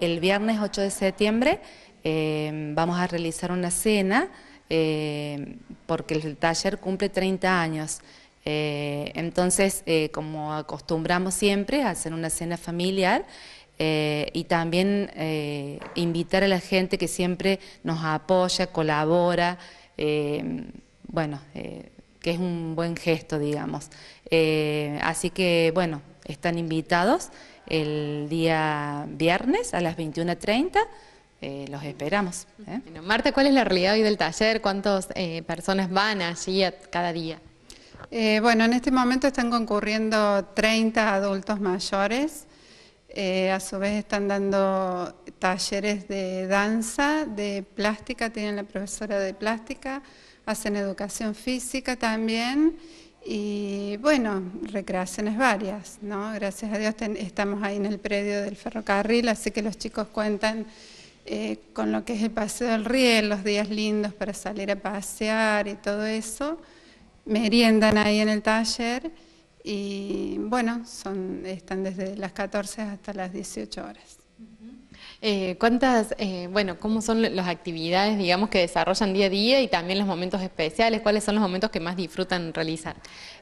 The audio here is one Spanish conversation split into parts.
El viernes 8 de septiembre eh, vamos a realizar una cena eh, porque el taller cumple 30 años. Eh, entonces, como acostumbramos siempre, hacer una cena familiar y también invitar a la gente que siempre nos apoya, colabora, bueno, que es un buen gesto, digamos. así que, bueno, están invitados el día viernes a las 21.30. Eh, los esperamos. ¿eh? Marta, ¿cuál es la realidad hoy del taller? ¿Cuántas eh, personas van allí a cada día? bueno, en este momento están concurriendo 30 adultos mayores. a su vez están dando talleres de danza, de plástica, tienen la profesora de plástica, hacen educación física también y bueno, recreaciones varias, ¿no? Gracias a Dios estamos ahí en el predio del ferrocarril, así que los chicos cuentan eh, con lo que es el paseo del riel, los días lindos para salir a pasear y todo eso. Meriendan ahí en el taller y bueno, son, están desde las 14 hasta las 18 horas. Eh, ¿Cuántas, eh, bueno, cómo son las actividades, digamos, que desarrollan día a día y también los momentos especiales? ¿Cuáles son los momentos que más disfrutan realizar?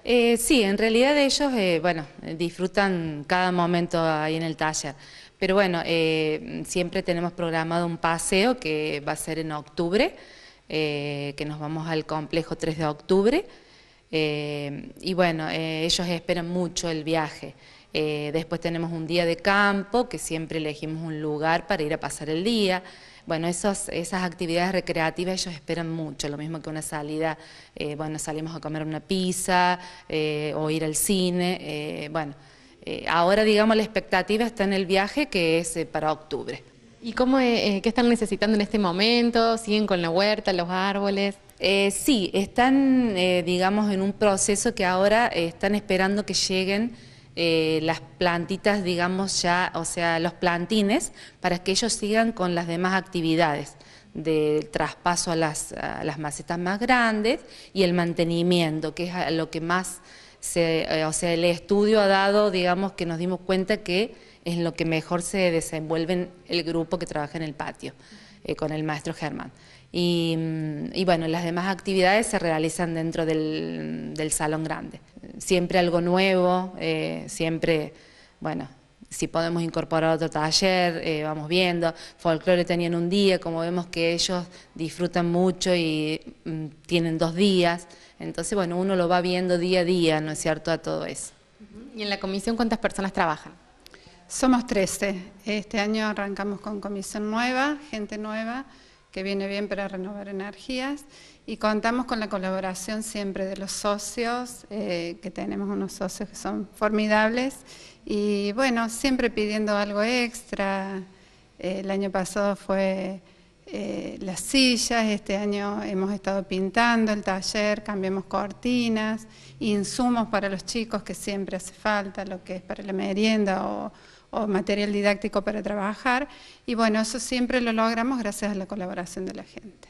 Eh, sí, en realidad ellos, bueno, disfrutan cada momento ahí en el taller. Pero bueno, siempre tenemos programado un paseo que va a ser en octubre, que nos vamos al complejo 3 de octubre. y bueno, ellos esperan mucho el viaje. Eh, después tenemos un día de campo, que siempre elegimos un lugar para ir a pasar el día. Bueno, esas actividades recreativas ellos esperan mucho, lo mismo que una salida, eh, bueno, salimos a comer una pizza eh, o ir al cine, bueno. ahora, digamos, la expectativa está en el viaje que es para octubre. ¿Y cómo, qué están necesitando en este momento? ¿Siguen con la huerta, los árboles? sí, están, digamos, en un proceso que ahora están esperando que lleguen eh, las plantitas, digamos ya, o sea, los plantines, para que ellos sigan con las demás actividades del traspaso a las, macetas más grandes y el mantenimiento, que es lo que más, se, eh, o sea, el estudio ha dado, digamos, que nos dimos cuenta que es lo que mejor se desenvuelve el grupo que trabaja en el patio, eh, con el maestro Germán. Mm, y, bueno, las demás actividades se realizan dentro del, del salón grande siempre algo nuevo, eh, siempre, bueno, si podemos incorporar otro taller, eh, vamos viendo. Folklore tenían un día, como vemos que ellos disfrutan mucho y mm, tienen dos días. Entonces, bueno, uno lo va viendo día a día, ¿no es cierto?, a todo eso. ¿Y en la comisión cuántas personas trabajan? Somos 13. Este año arrancamos con comisión nueva, gente nueva que viene bien para renovar energías y contamos con la colaboración siempre de los socios, eh, que tenemos unos socios que son formidables y bueno, siempre pidiendo algo extra. Eh, el año pasado fue eh, las sillas, este año hemos estado pintando el taller, cambiamos cortinas, insumos para los chicos que siempre hace falta, lo que es para la merienda o o material didáctico para trabajar. Y bueno, eso siempre lo logramos gracias a la colaboración de la gente.